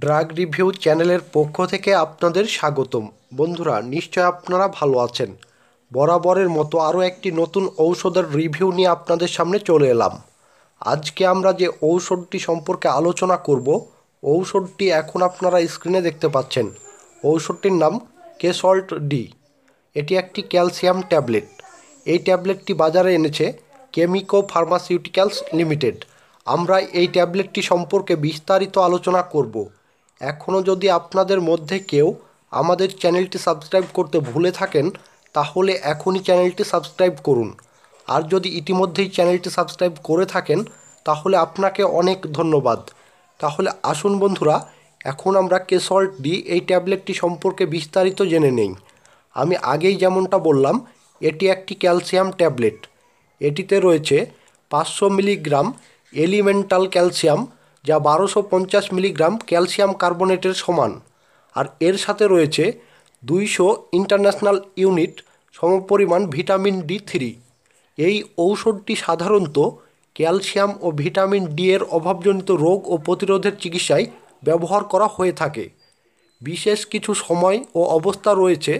drug review চ্যানেলের পক্ষ থেকে আপনাদের স্বাগতম বন্ধুরা নিশ্চয় আপনারা ভালো আছেন বরাবরের মতো আরও একটি নতুন ঔষধের রিভিউ নিয়ে আপনাদের সামনে চলে এলাম আজকে আমরা যে ঔষধটি সম্পর্কে আলোচনা করব ঔষধটি এখন আপনারা স্ক্রিনে দেখতে পাচ্ছেন ঔষধটির নাম কেসল্ট ডি এটি একটি ক্যালসিয়াম ট্যাবলেট এই ট্যাবলেটটি বাজারে এনেছে কেমিকো ফার্মাসিউটিক্যালস লিমিটেড আমরা এই ট্যাবলেটটি সম্পর্কে বিস্তারিত আলোচনা করব এখনও যদি আপনাদের মধ্যে কেউ আমাদের চ্যানেলটি সাবস্ক্রাইব করতে ভুলে থাকেন তাহলে এখনই চ্যানেলটি সাবস্ক্রাইব করুন আর যদি ইতিমধ্যেই চ্যানেলটি সাবস্ক্রাইব করে থাকেন তাহলে আপনাকে অনেক ধন্যবাদ তাহলে আসুন বন্ধুরা এখন আমরা কেসল্ট ডি এই ট্যাবলেটটি সম্পর্কে বিস্তারিত জেনে নেই আমি আগেই যেমনটা বললাম এটি একটি ক্যালসিয়াম ট্যাবলেট এটিতে রয়েছে পাঁচশো মিলিগ্রাম এলিমেন্টাল ক্যালসিয়াম যা বারোশো পঞ্চাশ মিলিগ্রাম ক্যালসিয়াম কার্বোনেটের সমান আর এর সাথে রয়েছে দুইশো ইন্টারন্যাশনাল ইউনিট সমপরিমাণ ভিটামিন ডি থ্রি এই ঔষধটি সাধারণত ক্যালসিয়াম ও ভিটামিন ডি এর অভাবজনিত রোগ ও প্রতিরোধের চিকিৎসায় ব্যবহার করা হয়ে থাকে বিশেষ কিছু সময় ও অবস্থা রয়েছে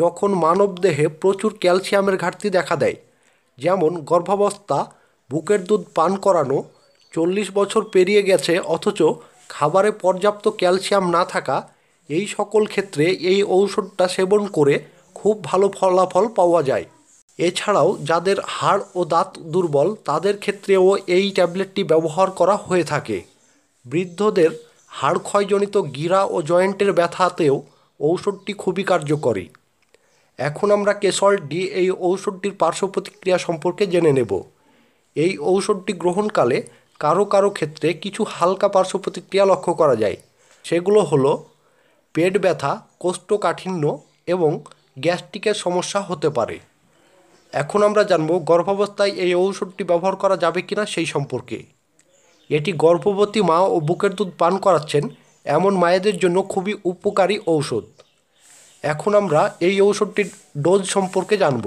যখন মানবদেহে প্রচুর ক্যালসিয়ামের ঘাটতি দেখা দেয় যেমন গর্ভাবস্থা বুকের দুধ পান করানো চল্লিশ বছর পেরিয়ে গেছে অথচ খাবারে পর্যাপ্ত ক্যালসিয়াম না থাকা এই সকল ক্ষেত্রে এই ঔষধটা সেবন করে খুব ভালো ফলাফল পাওয়া যায় এছাড়াও যাদের হাড় ও দাঁত দুর্বল তাদের ক্ষেত্রেও এই ট্যাবলেটটি ব্যবহার করা হয়ে থাকে বৃদ্ধদের হাড় ক্ষয়জনিত গিরা ও জয়েন্টের ব্যথাতেও ঔষধটি খুবই কার্যকরী এখন আমরা কেশল ডি এই ঔষধটির পার্শ্ব প্রতিক্রিয়া সম্পর্কে জেনে নেব এই ঔষধটি গ্রহণকালে কারো কারো ক্ষেত্রে কিছু হালকা পার্শ্ব প্রতিক্রিয়া লক্ষ্য করা যায় সেগুলো হলো পেট ব্যথা কোষ্ঠকাঠিন্য এবং গ্যাস্ট্রিকের সমস্যা হতে পারে এখন আমরা জানব গর্ভাবস্থায় এই ঔষধটি ব্যবহার করা যাবে কি না সেই সম্পর্কে এটি গর্ভবতী মা ও বুকের দুধ পান করাচ্ছেন এমন মায়েদের জন্য খুবই উপকারী ঔষধ এখন আমরা এই ঔষধটির ডোজ সম্পর্কে জানব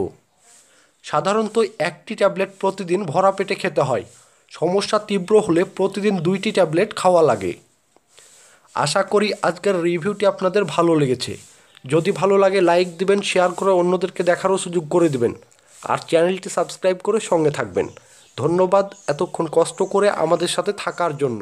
সাধারণত একটি ট্যাবলেট প্রতিদিন ভরা পেটে খেতে হয় সমস্যা তীব্র হলে প্রতিদিন দুইটি ট্যাবলেট খাওয়া লাগে আশা করি আজকের রিভিউটি আপনাদের ভালো লেগেছে যদি ভালো লাগে লাইক দিবেন শেয়ার করে অন্যদেরকে দেখারও সুযোগ করে দিবেন আর চ্যানেলটি সাবস্ক্রাইব করে সঙ্গে থাকবেন ধন্যবাদ এতক্ষণ কষ্ট করে আমাদের সাথে থাকার জন্য